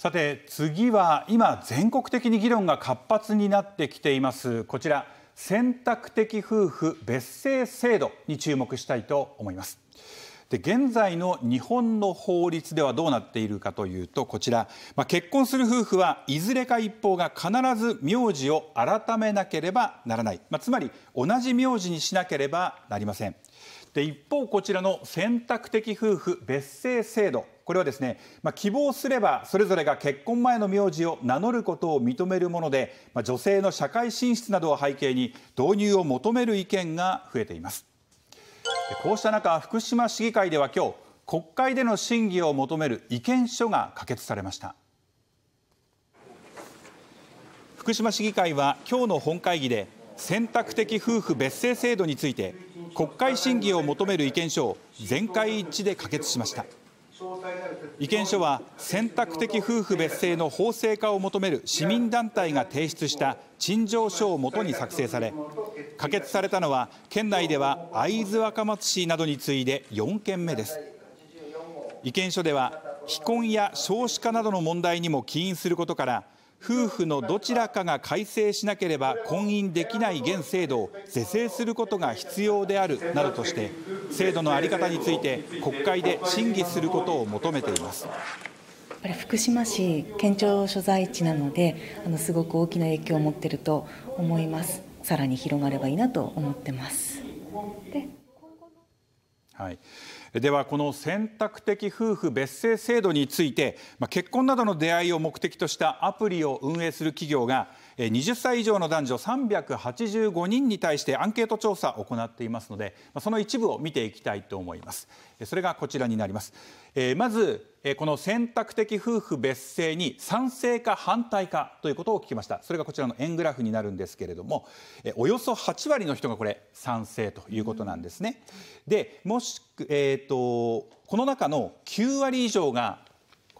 さて次は今全国的に議論が活発になってきていますこちら選択的夫婦別姓制度に注目したいと思いますで現在の日本の法律ではどうなっているかというとこちら、まあ、結婚する夫婦はいずれか一方が必ず名字を改めなければならない、まあ、つまり同じ名字にしなければなりませんで一方こちらの選択的夫婦別姓制度これはですね、まあ、希望すればそれぞれが結婚前の名字を名乗ることを認めるもので、まあ、女性の社会進出などを背景に導入を求める意見が増えていますこうした中福島市議会では今日国会での審議を求める意見書が可決されました福島市議会は今日の本会議で選択的夫婦別姓制度について国会審議を求める意見書を全会一致で可決しました意見書は選択的夫婦別姓の法制化を求める市民団体が提出した陳情書をもとに作成され可決されたのは県内では会津若松市などに次いで4件目です意見書では非婚や少子化などの問題にも起因することから夫婦のどちらかが改正しなければ婚姻できない現制度を是正することが必要であるなどとして制度の在り方について国会で審議することを求めています。やっぱり福島市県庁所在地なのであのすごく大きな影響を持っていると思いますさらに広がればいいなと思ってますではい、ではこの選択的夫婦別姓制度について、まあ、結婚などの出会いを目的としたアプリを運営する企業が20歳以上の男女385人に対してアンケート調査を行っていますのでその一部を見ていきたいと思いますそれがこちらになりますまずこの選択的夫婦別姓に賛成か反対かということを聞きましたそれがこちらの円グラフになるんですけれどもおよそ8割の人がこれ賛成ということなんですね、でもしえーとこの中の9割以上が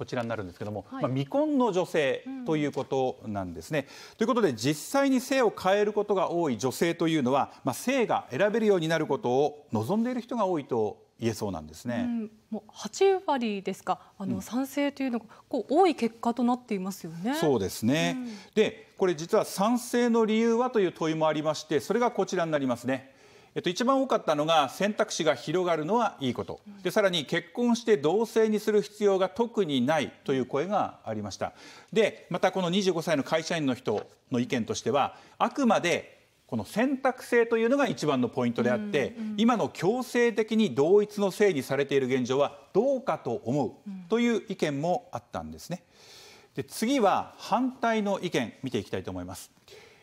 こちらになるんですけども、まあ、未婚の女性ということなんですね。ということで実際に性を変えることが多い女性というのは、まあ、性が選べるようになることを望んでいる人が多いと言えそうなんですね。うん、もう八割ですか。あの賛成というのがこう多い結果となっていますよね。そうですね。うん、で、これ実は賛成の理由はという問いもありまして、それがこちらになりますね。えっと、一番多かったのが選択肢が広がるのはいいことでさらに結婚して同棲にする必要が特にないという声がありましたでまたこの25歳の会社員の人の意見としてはあくまでこの選択性というのが一番のポイントであって、うんうん、今の強制的に同一のせいにされている現状はどうかと思うという意見もあったんですね。で次は反対の意見見ていきたいと思います。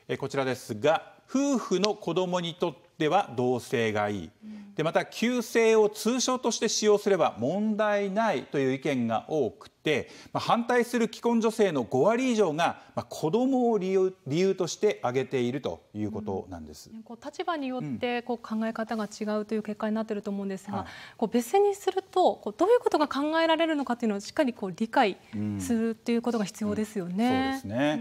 えこちらですが夫婦の子供にとっでは同性がいい、でまた旧姓を通称として使用すれば問題ないという意見が多くて、まあ、反対する既婚女性の5割以上が、まあ、子供を理由理由として挙げているということなんです、うん、こう立場によってこう考え方が違うという結果になっていると思うんですが、こう別にするとこうどういうことが考えられるのかというのをしっかりこう理解するということが必要ですよね。うんうん、そうですね、